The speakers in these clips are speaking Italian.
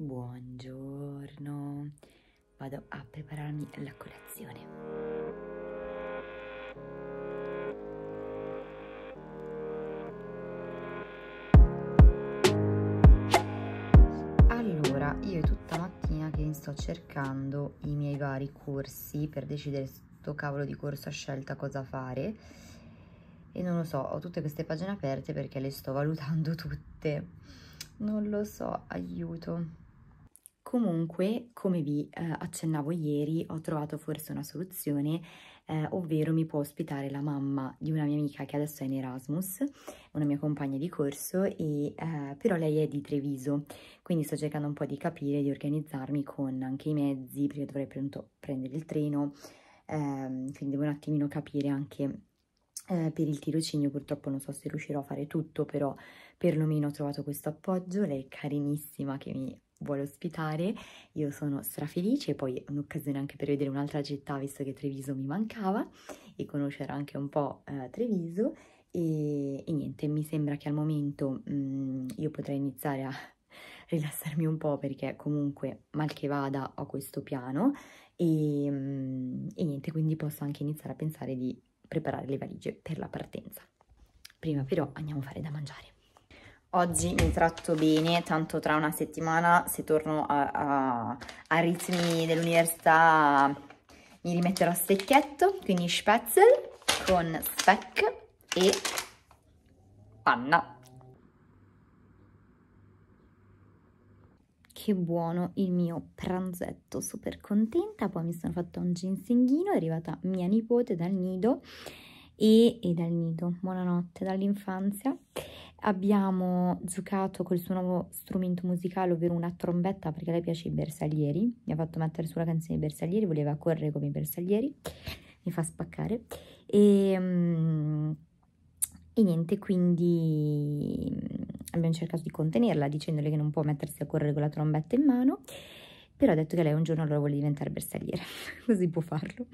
Buongiorno, vado a prepararmi la colazione. Allora, io è tutta mattina che sto cercando i miei vari corsi per decidere sto cavolo di corso a scelta cosa fare e non lo so, ho tutte queste pagine aperte perché le sto valutando tutte. Non lo so, aiuto. Comunque, come vi eh, accennavo ieri, ho trovato forse una soluzione, eh, ovvero mi può ospitare la mamma di una mia amica che adesso è in Erasmus, una mia compagna di corso, e, eh, però lei è di Treviso, quindi sto cercando un po' di capire, di organizzarmi con anche i mezzi, perché dovrei pronto prendere il treno, ehm, quindi devo un attimino capire anche eh, per il tirocinio purtroppo non so se riuscirò a fare tutto, però perlomeno ho trovato questo appoggio, lei è carinissima che mi vuole ospitare, io sono strafelice, poi è un'occasione anche per vedere un'altra città visto che Treviso mi mancava e conoscere anche un po' eh, Treviso e, e, niente, mi sembra che al momento mh, mm, io potrei iniziare a rilassarmi un po' perché comunque mal che vada ho questo piano e, mh, mm, e niente, quindi posso anche iniziare a pensare di preparare le valigie per la partenza. Prima però andiamo a fare da mangiare. Oggi mi tratto bene, tanto tra una settimana, se torno a, a, a ritmi dell'università, mi rimetterò a stecchetto, quindi spezzel con speck e panna. Che buono il mio pranzetto, super contenta, poi mi sono fatta un ginsenghino, è arrivata mia nipote dal nido e, e dal nido, buonanotte, dall'infanzia. Abbiamo giocato col suo nuovo strumento musicale, ovvero una trombetta, perché lei piace i bersaglieri. Mi ha fatto mettere sulla canzone i bersaglieri, voleva correre come i bersaglieri. Mi fa spaccare. E, ehm, e niente, quindi mm, abbiamo cercato di contenerla dicendole che non può mettersi a correre con la trombetta in mano però ha detto che lei un giorno allora vuole diventare bersagliere, così può farlo.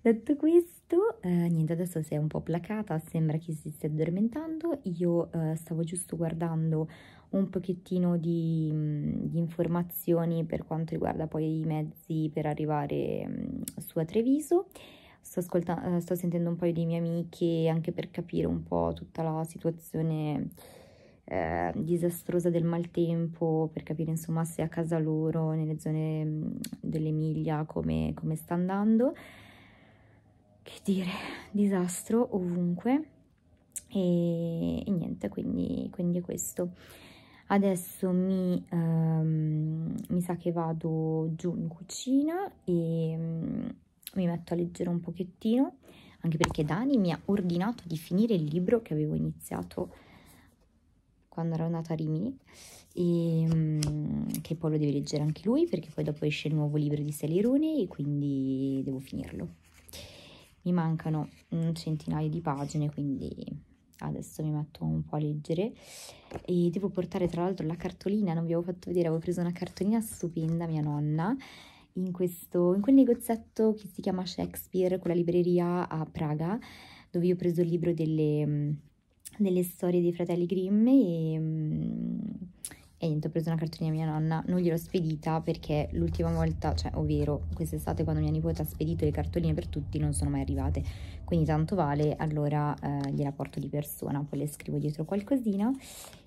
Detto questo, presto, eh, niente adesso si è un po' placata, sembra che si stia addormentando, io eh, stavo giusto guardando un pochettino di, mm, di, informazioni per quanto riguarda poi i mezzi per arrivare mm, su a Treviso, sto, ascolta eh, sto sentendo un paio di mie amiche anche per capire un po' tutta la situazione eh, disastrosa del maltempo, per capire insomma se a casa loro, nelle zone mm, dell'Emilia, come, come sta andando che dire, disastro ovunque e, e niente, quindi, quindi questo. Adesso mi, um, mi sa che vado giù in cucina e um, mi metto a leggere un pochettino, anche perché Dani mi ha ordinato di finire il libro che avevo iniziato quando ero andata a Rimini, e, um, che poi lo deve leggere anche lui, perché poi dopo esce il nuovo libro di Salirone e quindi devo finirlo mi mancano un centinaio di pagine quindi adesso mi metto un po' a leggere e devo portare tra l'altro la cartolina non vi avevo fatto vedere avevo preso una cartolina stupenda mia nonna in, questo, in quel negozietto che si chiama Shakespeare quella libreria a Praga dove io ho preso il libro delle, delle storie dei fratelli Grimm e e niente, ho preso una cartolina a mia nonna, non gliel'ho spedita perché l'ultima volta, cioè ovvero quest'estate quando mia nipote ha spedito le cartoline per tutti non sono mai arrivate, quindi tanto vale, allora eh, gliela porto di persona, poi le scrivo dietro qualcosina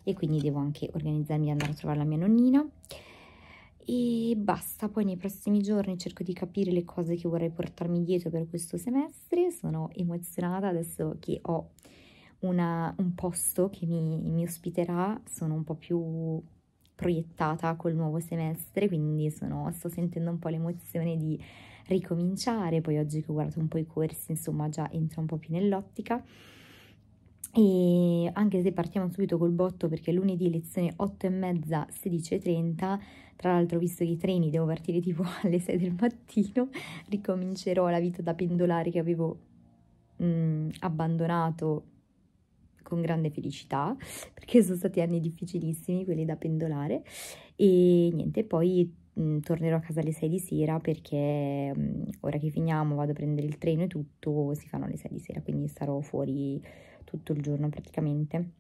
e quindi devo anche organizzarmi e andare a trovare la mia nonnina e basta, poi nei prossimi giorni cerco di capire le cose che vorrei portarmi dietro per questo semestre, sono emozionata adesso che ho... Una, un posto che mi, mi ospiterà, sono un po' più proiettata col nuovo semestre, quindi sono, sto sentendo un po' l'emozione di ricominciare, poi oggi che ho guardato un po' i corsi, insomma già entro un po' più nell'ottica. E anche se partiamo subito col botto perché lunedì lezione 8 e mezza 16.30 tra l'altro visto che i treni devo partire tipo alle 6 del mattino ricomincerò la vita da pendolare che avevo mh, mm, abbandonato con grande felicità perché sono stati anni difficilissimi quelli da pendolare e niente poi mh, mm, tornerò a casa alle 6 di sera perché mh, mm, ora che finiamo vado a prendere il treno e tutto si fanno le 6 di sera quindi sarò fuori tutto il giorno praticamente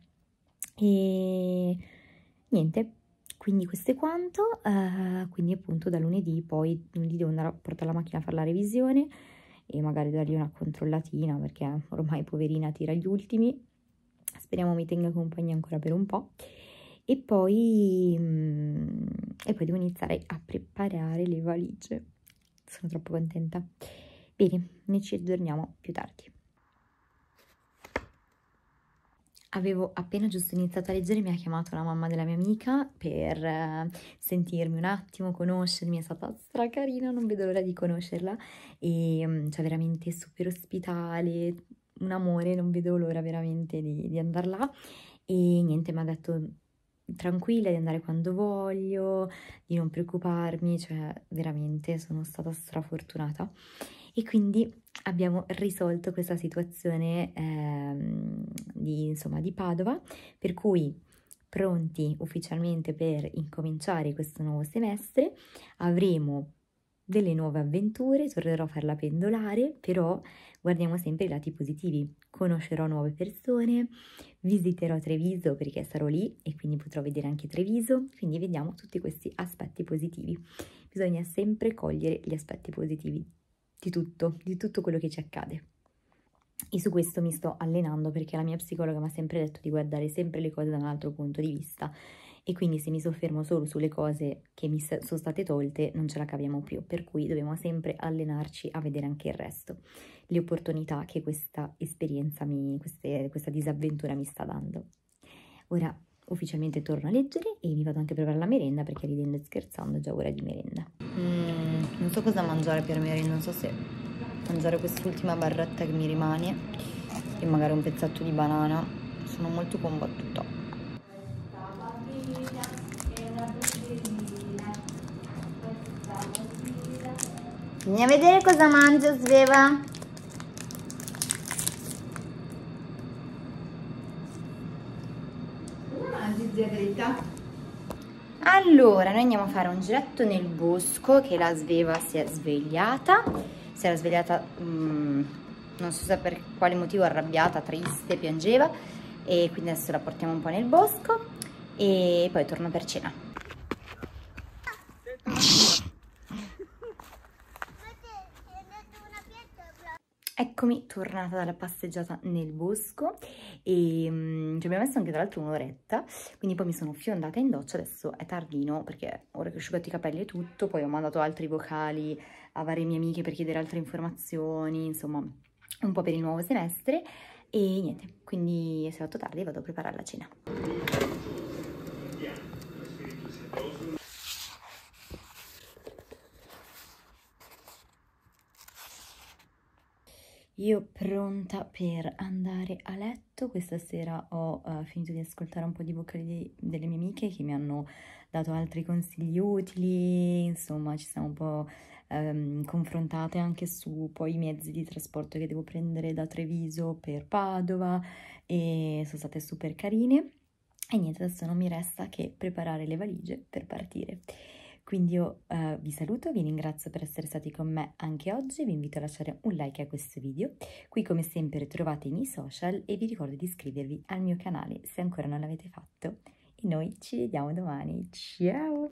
e niente quindi questo è quanto uh, quindi appunto da lunedì poi lunedì devo andare a portare la macchina a fare la revisione e magari dargli una controllatina perché ormai poverina tira gli ultimi speriamo mi tenga compagnia ancora per un po'. E poi, mm, e poi devo iniziare a preparare le valigie. Sono troppo contenta. Bene, ne ci aggiorniamo più tardi. Avevo appena giusto iniziato a leggere, mi ha chiamato la mamma della mia amica per eh, sentirmi un attimo, conoscermi, è stata stracarina, non vedo l'ora di conoscerla e mm, cioè veramente super ospitale, un amore, non vedo l'ora veramente di, di andare là e niente, mi ha detto tranquilla, di andare quando voglio, di non preoccuparmi, cioè veramente sono stata strafortunata e quindi abbiamo risolto questa situazione ehm, di, insomma, di Padova, per cui pronti ufficialmente per incominciare questo nuovo semestre avremo delle nuove avventure, tornerò a farla pendolare, però guardiamo sempre i lati positivi. Conoscerò nuove persone, visiterò Treviso perché sarò lì e quindi potrò vedere anche Treviso, quindi vediamo tutti questi aspetti positivi. Bisogna sempre cogliere gli aspetti positivi di tutto, di tutto quello che ci accade. E su questo mi sto allenando perché la mia psicologa mi ha sempre detto di guardare sempre le cose da un altro punto di vista e quindi se mi soffermo solo sulle cose che mi sono state tolte non ce la caviamo più, per cui dobbiamo sempre allenarci a vedere anche il resto, le opportunità che questa esperienza, mi, queste, questa disavventura mi sta dando. Ora ufficialmente torno a leggere e mi vado anche a preparare la merenda perché ridendo e scherzando è già ora di merenda. Mm, non so cosa mangiare per merenda, non so se mangiare quest'ultima barretta che mi rimane e magari un pezzetto di banana, sono molto combattuta. Vieni a vedere cosa mangio, Sveva. Cosa ah, mangi, zia Greta? Allora, noi andiamo a fare un giretto nel bosco che la Sveva si è svegliata. Si era svegliata, mh, mm, non so se per quale motivo, arrabbiata, triste, piangeva. E quindi adesso la portiamo un po' nel bosco e poi torno per cena. Eccomi tornata dalla passeggiata nel bosco e um, ci abbiamo messo anche tra l'altro un'oretta, quindi poi mi sono fiondata in doccia, adesso è tardino perché ora che ho asciugato i capelli e tutto, poi ho mandato altri vocali a varie mie amiche per chiedere altre informazioni, insomma un po' per il nuovo semestre e niente, quindi è fatto tardi e vado a preparare la cena. Io pronta per andare a letto, questa sera ho uh, finito di ascoltare un po' di vocali di, delle mie amiche che mi hanno dato altri consigli utili, insomma ci siamo un po' um, confrontate anche su poi i mezzi di trasporto che devo prendere da Treviso per Padova e sono state super carine. E niente, adesso non mi resta che preparare le valigie per partire. Quindi io eh, vi saluto, vi ringrazio per essere stati con me anche oggi, vi invito a lasciare un like a questo video. Qui come sempre trovate i miei social e vi ricordo di iscrivervi al mio canale se ancora non l'avete fatto. E noi ci vediamo domani, ciao!